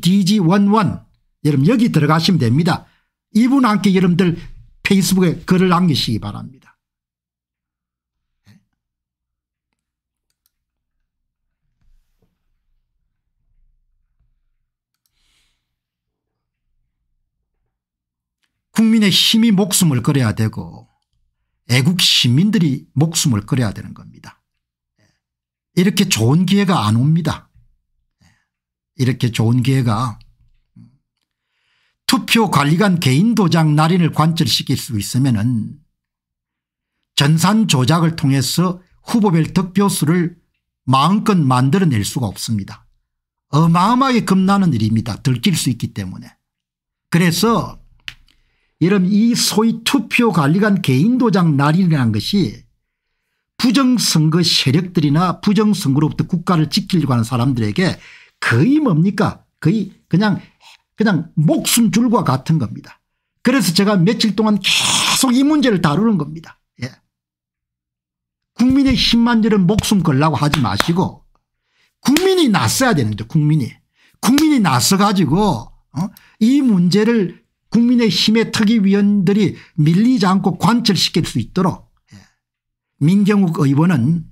DG11 여러분 여기 들어가시면 됩니다. 이분 함께 여러분들 페이스북에 글을 남기시기 바랍니다. 국민의 힘이 목숨을 끌어야 되고 애국 시민들이 목숨을 끌어야 되는 겁니다. 이렇게 좋은 기회가 안 옵니다. 이렇게 좋은 기회가 투표관리관 개인도장 날인을 관철시킬 수 있으면 은 전산 조작을 통해서 후보별 득표수를 마음껏 만들어낼 수가 없습니다. 어마어마하게 겁나는 일입니다. 들킬 수 있기 때문에. 그래서 이런 이 소위 투표관리관 개인도장 날인이라는 것이 부정선거 세력들이나 부정선거로부터 국가를 지키려고 하는 사람들에게 거의 뭡니까 거의 그냥 그냥 목숨 줄과 같은 겁니다. 그래서 제가 며칠 동안 계속 이 문제를 다루는 겁니다. 예. 국민의 힘만 이런 목숨 걸라고 하지 마시고 국민이 나서야 되는데 국민이. 국민이 나서가지고 어? 이 문제를 국민의 힘의 특위위원들이 밀리지 않고 관철시킬 수 있도록 예. 민경욱 의원은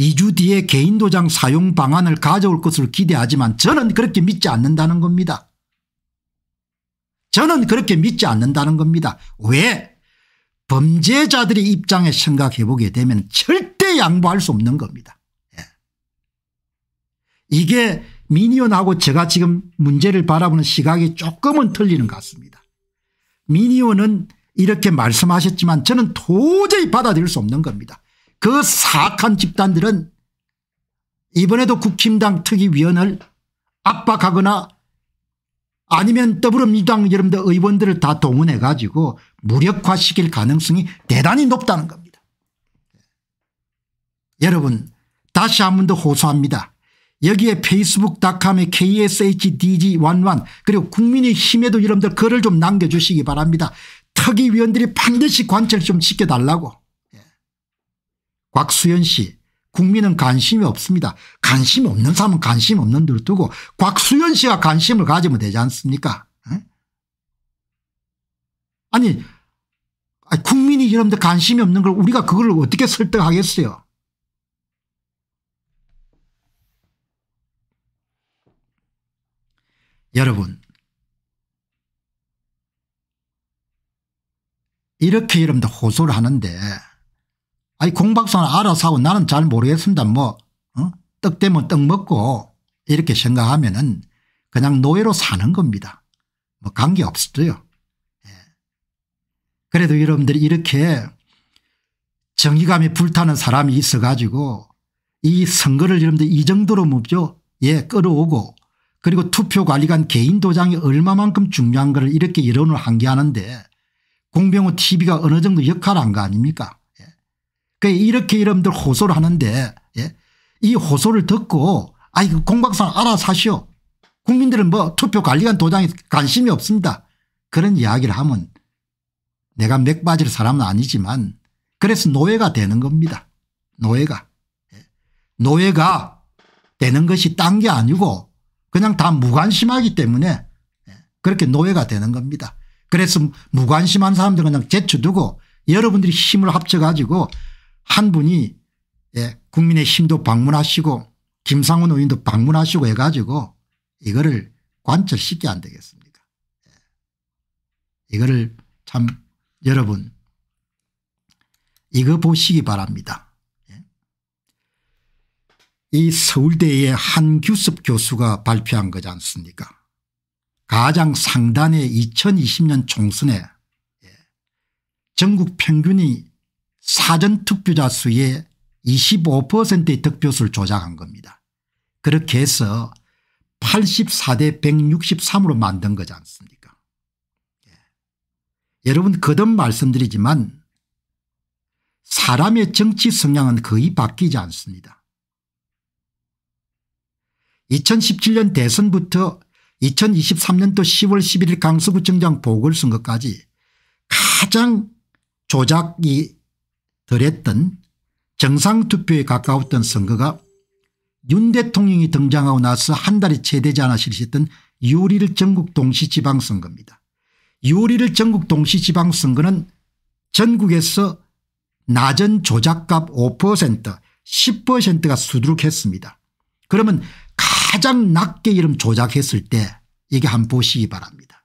2주 뒤에 개인도장 사용 방안을 가져올 것을 기대하지만 저는 그렇게 믿지 않는다는 겁니다. 저는 그렇게 믿지 않는다는 겁니다. 왜? 범죄자들의 입장에 생각해보게 되면 절대 양보할 수 없는 겁니다. 예. 이게 미니언하고 제가 지금 문제를 바라보는 시각이 조금은 틀리는 것 같습니다. 미니언은 이렇게 말씀하셨지만 저는 도저히 받아들일 수 없는 겁니다. 그 사악한 집단들은 이번에도 국힘당 특위위원을 압박하거나 아니면 더불어민주당 여러분들 의원들을 다 동원해 가지고 무력화시킬 가능성이 대단히 높다는 겁니다. 여러분 다시 한 번 더 호소합니다. 여기에 페이스북닷컴의 kshdg11 그리고 국민의힘에도 여러분들 글을 좀 남겨주시기 바랍니다. 특위위원들이 반드시 관찰 좀 시켜달라고 곽수현 씨 국민은 관심이 없습니다. 관심 없는 사람은 관심 없는 대로 두고 곽수현 씨가 관심을 가지면 되지 않습니까 아니 아, 국민이 여러분들 관심이 없는 걸 우리가 그걸 어떻게 설득하겠어요 여러분 이렇게 여러분들 호소를 하는데 아니 공박사는 알아서 하고 나는 잘 모르겠습니다. 뭐 어? 떡 되면 떡 먹고 이렇게 생각하면 은 그냥 노예로 사는 겁니다. 뭐 관계 없어요. 도 예. 그래도 여러분들이 이렇게 정의감이 불타는 사람이 있어 가지고 이 선거를 여러분들 이 정도로 뭡죠. 예 끌어오고 그리고 투표관리관 개인 도장이 얼마만큼 중요한 걸 이렇게 여론을 한계하는데 공병호 tv가 어느 정도 역할을 한 거 아닙니까 그 이렇게 여러분들 호소를 하는데 예? 이 호소를 듣고 아이 그 공박상 알아서 하시오. 국민들은 뭐 투표 관리관 도장에 관심이 없습니다. 그런 이야기를 하면 내가 맥 빠질 사람은 아니지만 그래서 노예가 되는 겁니다. 노예가. 예? 노예가 되는 것이 딴 게 아니고 그냥 다 무관심하기 때문에 예? 그렇게 노예가 되는 겁니다. 그래서 무관심한 사람들 은 그냥 제쳐두고 여러분들이 힘을 합쳐가지고 한 분이 예, 국민의힘도 방문하시고 김상훈 의원도 방문하시고 해가지고 이거를 관철시켜안 되겠습니까 예. 이거를 참 여러분 이거 보시기 바랍니다. 예. 이 서울대의 한규섭 교수가 발표한 거지 않습니까 가장 상단의 2020년 총선에 예, 전국 평균이 사전투표자 수의 25%의 득표수를 조작한 겁니다. 그렇게 해서 84대 163으로 만든 거지 않습니까 예. 여러분 거듭 말씀드리지만 사람의 정치 성향은 거의 바뀌지 않습니다. 2017년 대선부터 2023년도 10월 11일 강서구청장 보궐선거까지 가장 조작이 덜했던 정상투표에 가까웠던 선거가 윤 대통령이 등장하고 나서 한 달이 채 되지 않아 실시했던 유리를 전국 동시지방선거입니다. 유리를 전국 동시지방선거는 전국에서 낮은 조작값 5% 10%가 수두룩했습니다. 그러면 가장 낮게 이름 조작했을 때 이게 한번 보시기 바랍니다.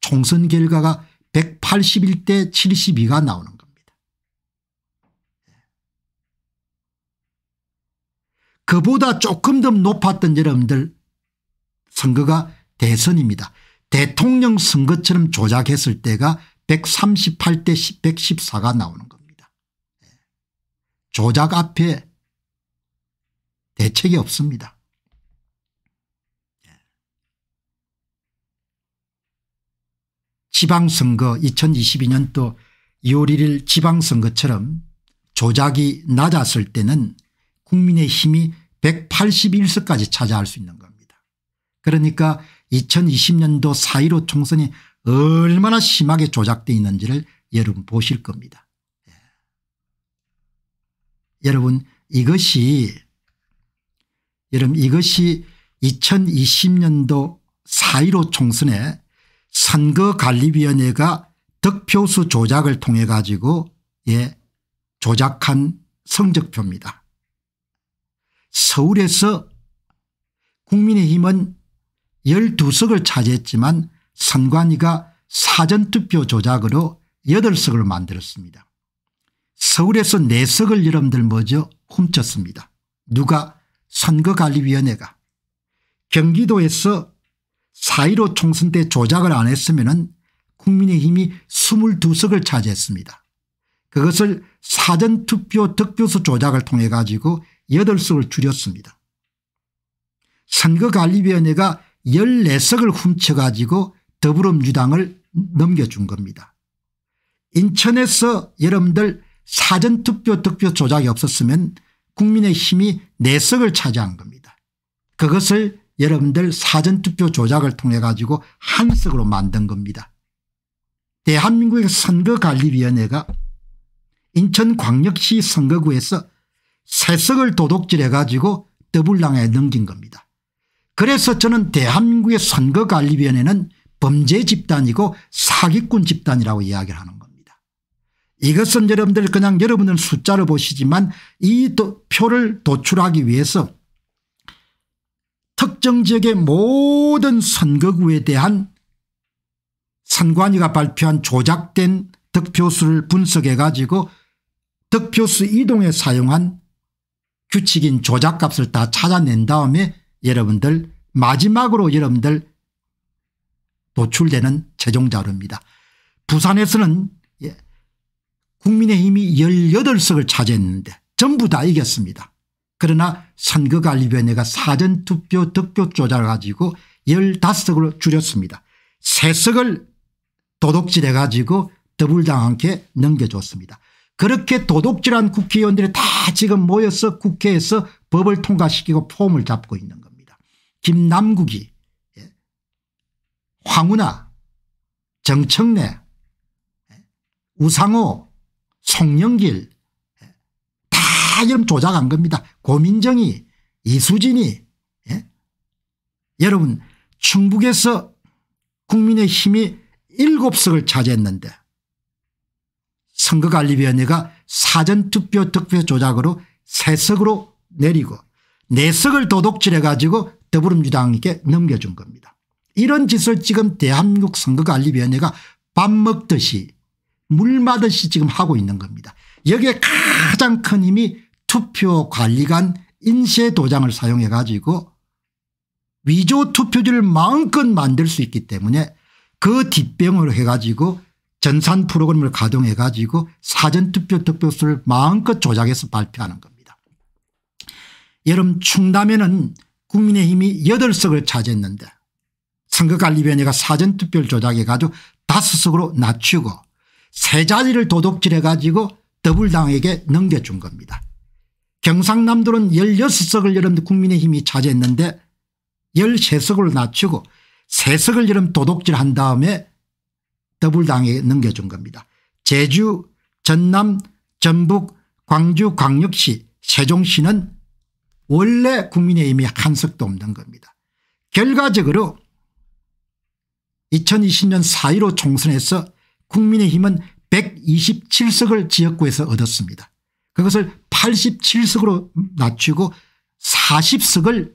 총선 결과가 181대 72가 나오는 겁니다. 그보다 조금 더 높았던 여러분들 선거가 대선입니다. 대통령 선거처럼 조작했을 때가 138대 114가 나오는 겁니다. 예. 조작 앞에 대책이 없습니다. 예. 지방선거 2022년도 2월 1일 지방선거처럼 조작이 낮았을 때는 국민의 힘이 181석까지 차지할 수 있는 겁니다. 그러니까 2020년도 4.15 총선이 얼마나 심하게 조작되어 있는지를 여러분 보실 겁니다. 예. 여러분 이것이 여러분 이것이 2020년도 4.15 총선에 선거관리위원회가 득표수 조작을 통해 가지고 예 조작한 성적표입니다. 서울에서 국민의힘은 12석을 차지했지만 선관위가 사전투표 조작으로 8석을 만들었습니다. 서울에서 4석을 여러분들 먼저 훔쳤습니다. 누가 선거관리위원회가 경기도에서 4.15 총선 때 조작을 안 했으면 국민의힘이 22석을 차지했습니다. 그것을 사전투표 득표수 조작을 통해 가지고 8석을 줄였습니다. 선거관리위원회가 14석을 훔쳐가지고 더불어민주당을 넘겨준 겁니다. 인천에서 여러분들 사전투표 득표 조작이 없었으면 국민의힘이 4석을 차지한 겁니다. 그것을 여러분들 사전투표 조작을 통해 가지고 한석으로 만든 겁니다. 대한민국의 선거관리위원회가 인천광역시 선거구에서 새성을 도둑질해가지고 더블랑에 넘긴 겁니다. 그래서 저는 대한민국의 선거관리위원회는 범죄 집단이고 사기꾼 집단이라고 이야기를 하는 겁니다. 이것은 여러분들 그냥 여러분은 숫자를 보시지만 이 도, 표를 도출하기 위해서 특정 지역의 모든 선거구에 대한 선관위가 발표한 조작된 득표수를 분석해 가지고 득표수 이동에 사용한 규칙인 조작값을 다 찾아낸 다음에 여러분들 마지막으로 여러분들 도출되는 최종 자료입니다. 부산에서는 예, 국민의힘이 18석을 차지했는데 전부 다 이겼습니다. 그러나 선거관리위원회가 사전투표 득표 조작 을 가지고 15석을 줄였습니다. 3석을 도둑질해 가지고 더불당한테 넘겨줬습니다. 그렇게 도둑질한 국회의원들이 다 지금 모여서 국회에서 법을 통과시키고 폼을 잡고 있는 겁니다. 김남국이 예, 황운하 정청래 예, 우상호 송영길 예, 다 지금 조작한 겁니다. 고민정이 이수진이 예? 여러분 충북에서 국민의힘이 7석을 차지했는데 선거관리위원회가 사전투표 득표 조작으로 세석으로 내리고 내석을 도둑질해 가지고 더불어민주당에게 넘겨준 겁니다. 이런 짓을 지금 대한민국 선거관리위원회가 밥 먹듯이 물 마듯이 지금 하고 있는 겁니다. 여기에 가장 큰 힘이 투표관리관 인쇄도장을 사용해 가지고 위조 투표지를 마음껏 만들 수 있기 때문에 그 뒷병으로 해가지고 전산 프로그램을 가동해 가지고 사전투표 득표수를 마음껏 조작해서 발표하는 겁니다. 여름 충남에는 국민의힘이 8석을 차지했는데 선거관리위원회가 사전투표를 조작해 가지고 5석으로 낮추고 세 자리를 도둑질해 가지고 더불당에게 넘겨준 겁니다. 경상남도는 16석을 여름 국민의힘이 차지했는데 13석을 낮추고 3석을 여름 도둑질한 다음에 더불당에 넘겨준 겁니다. 제주 전남 전북 광주 광역시 세종시는 원래 국민의힘이 한 석도 없는 겁니다. 결과적으로 2020년 4.15 총선에서 국민의힘은 127석을 지역구에서 얻었습니다. 그것을 87석으로 낮추고 40석을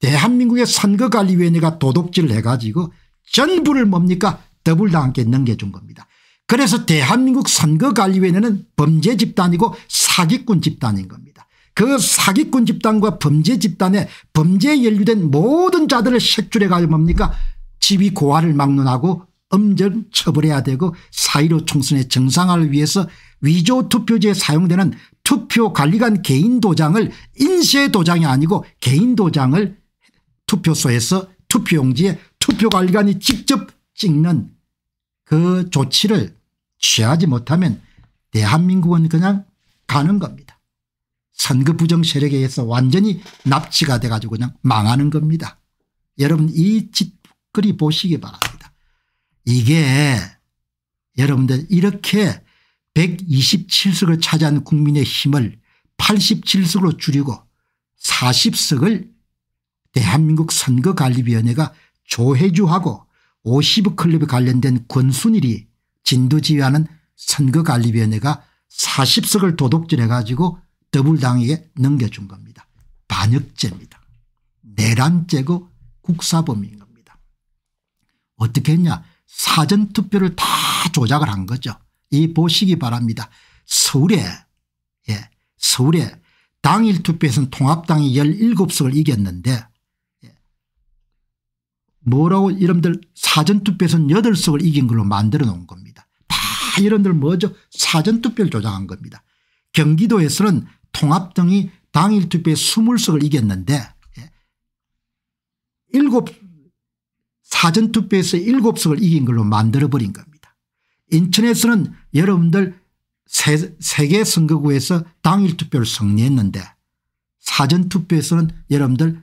대한민국의 선거관리위원회가 도둑질을 해가지고 전부를 뭡니까 더불당께 넘겨준 겁니다. 그래서 대한민국 선거관리위원회는 범죄 집단이고 사기꾼 집단인 겁니다. 그 사기꾼 집단과 범죄 집단에 범죄에 연루된 모든 자들을 색출해 가면 뭡니까 집이 고하를 막론하고 엄정 처벌해야 되고 사1로 총선의 정상화를 위해서 위조 투표지에 사용되는 투표관리관 개인 도장을 인쇄 도장이 아니고 개인 도장을 투표소에서 투표용지에 투표관리관이 직접 찍는 그 조치를 취하지 못하면 대한민국은 그냥 가는 겁니다. 선거 부정 세력에 의해서 완전히 납치가 돼가지고 그냥 망하는 겁니다. 여러분 이 글이 보시기 바랍니다. 이게 여러분들 이렇게 127석을 차지한 국민의 힘을 87석으로 줄이고 40석을 대한민국 선거관리위원회가 조혜주하고 50클럽에 관련된 권순일이 진두지휘하는 선거관리위원회가 40석을 도둑질해가지고 더불당에게 넘겨준 겁니다. 반역죄입니다. 내란죄고 국사범인 겁니다. 어떻게 했냐 사전투표를 다 조작을 한 거죠. 이 보시기 바랍니다. 서울에 예, 서울에 당일 투표에서는 통합당이 17석을 이겼는데 뭐라고 이름들 사전투표에서는 8석을 이긴 걸로 만들어 놓은 겁니다. 다 이름들 뭐죠 사전투표를 조장한 겁니다. 경기도에서는 통합 등이 당일 투표에 20석을 이겼는데 7 예, 사전투표에서 7석을 이긴 걸로 만들어버린 겁니다. 인천에서는 여러분들 세, 세 선거구에서 당일 투표를 승리했는데 사전투표에서는 여러분들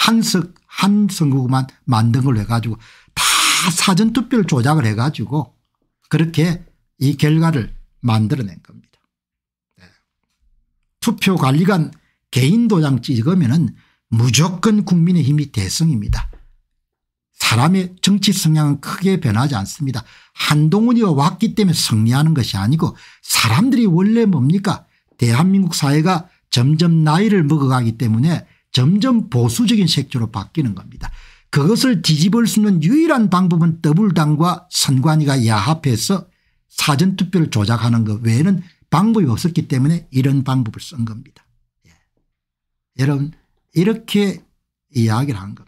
한석 한 선거구만 만든 걸로 해가지고 다 사전투표를 조작을 해가지고 그렇게 이 결과를 만들어낸 겁니다. 네. 투표관리관 개인도장 찍으면 무조건 국민의힘이 대승입니다. 사람의 정치 성향은 크게 변하지 않습니다. 한동훈이가 왔기 때문에 승리하는 것이 아니고 사람들이 원래 뭡니까 대한민국 사회가 점점 나이를 먹어가기 때문에 점점 보수적인 색조로 바뀌는 겁니다. 그것을 뒤집을 수 있는 유일한 방법은 더불당과 선관위가 야합해서 사전투표를 조작하는 것 외에는 방법이 없었기 때문에 이런 방법을 쓴 겁니다. 예. 여러분 이렇게 이야기를 한 겁니다.